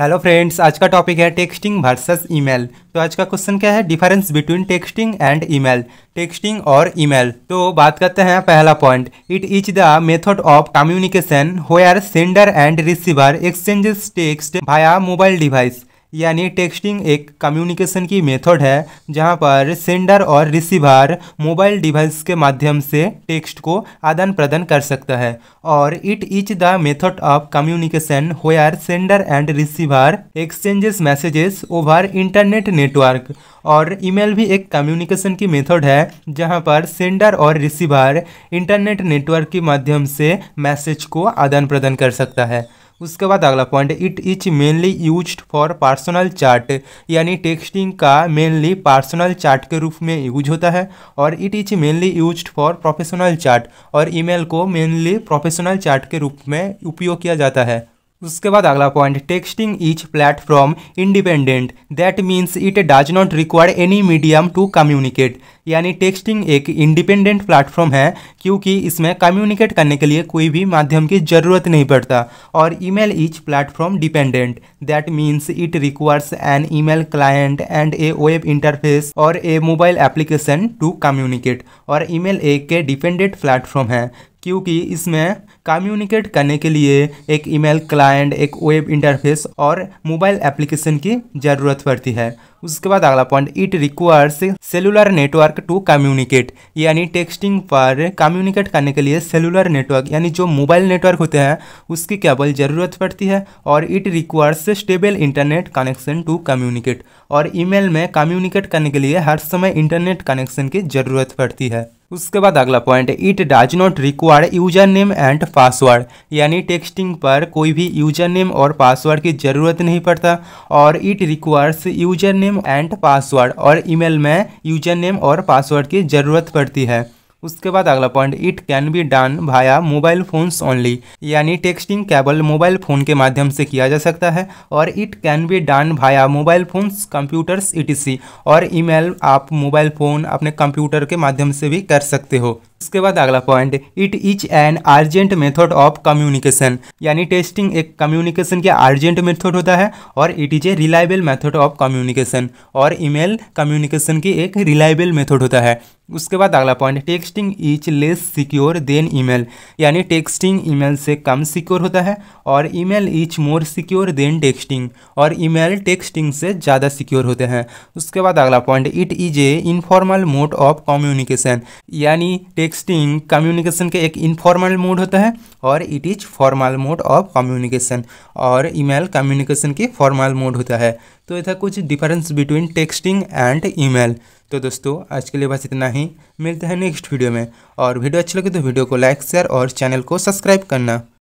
hello friends आज का topic है टेक्सटिंग वर्सेस ईमेल तो आज का क्वेश्चन क्या है difference between texting and email texting और ईमेल तो बात करते हैं पहला point it is the method of communication where sender and receiver exchanges text via mobile device यानी टेक्स्टिंग एक कम्युनिकेशन की मेथड है जहां पर सेंडर और रिसीवर मोबाइल डिवाइस के माध्यम से टेक्स्ट को आदान प्रदान कर सकता है और it is the method of communication where sender and receiver exchanges messages over internet network और ईमेल भी एक कम्युनिकेशन की मेथड है जहां पर सेंडर और रिसीवर इंटरनेट नेटवर्क के माध्यम से मैसेज को आदान प्रदान कर सकता है उसके बाद अगला point it is mainly use for personal chat यानी टेक्सटिंग का मेनली पर्सनल चार्ट के रूप में यूज होता है और it is mainly use for professional chat और ईमेल को मेनली प्रोफेशनल चार्ट के रूप में उपयोग किया जाता है उसके बाद अगला point texting is platform independent that means it does not require any medium to communicate यानी टेक्स्टिंग एक इंडिपेंडेंट प्लेटफॉर्म है क्योंकि इसमें कम्युनिकेट करने के लिए कोई भी माध्यम की ज़रूरत नहीं पड़ता और email is platform dependent that means it requires an email client and a web interface और a mobile application to communicate और ईमेल एक के डिपेंडेंट प्लेटफॉर्म है क्योंकि इसमें कम्युनिकेट करने के लिए एक ईमेल क्लाइंट एक वेब इंटरफेस और मोबाइल एप्लीकेशन की ज़रूरत पड़ती है उसके बाद अगला point it requires cellular network network to communicate यानी टेक्सटिंग पर कम्युनिकेट करने के लिए सेलुलर नेटवर्क यानी जो मोबाइल नेटवर्क होते हैं उसकी केबल ज़रूरत पड़ती है और it requires stable internet connection to communicate और ईमेल में कम्युनिकेट करने के लिए हर समय इंटरनेट कनेक्शन की ज़रूरत पड़ती है उसके बाद अगला point it does not require user name and password यानी टेक्सटिंग पर कोई भी यूजर नेम और पासवर्ड की ज़रूरत नहीं पड़ता और it requires user name and password और ईमेल में यूजर नेम और पासवर्ड की ज़रूरत पड़ती है उसके बाद अगला point it can be done via mobile phones only यानी टेक्सटिंग केबल मोबाइल फ़ोन के माध्यम से किया जा सकता है और it can be done via mobile phones computers सी और ईमेल आप मोबाइल फ़ोन अपने कंप्यूटर के माध्यम से भी कर सकते हो उसके बाद अगला point it is an urgent method of communication यानी टेस्टिंग एक कम्युनिकेशन के अर्जेंट मेथड होता है और it is a reliable method of communication और ईमेल कम्युनिकेशन की एक रिलायबल मेथड होता है उसके बाद अगला point texting is less secure than email यानी टेक्सटिंग ईमेल से कम सिक्योर होता है और email is more secure than texting और ईमेल टेक्सटिंग से ज़्यादा सिक्योर होते हैं उसके बाद अगला point it is a informal mode of communication यानी टेक्सटिंग कम्युनिकेशन का एक इनफॉर्मल मोड होता है और it is formal mode of communication और ईमेल कम्युनिकेशन की फॉर्मल मोड होता है तो यह था कुछ difference between texting and email तो दोस्तों आज के लिए बस इतना ही मिलते हैं नेक्स्ट वीडियो में और वीडियो अच्छी लगे तो वीडियो को लाइक शेयर और चैनल को सब्सक्राइब करना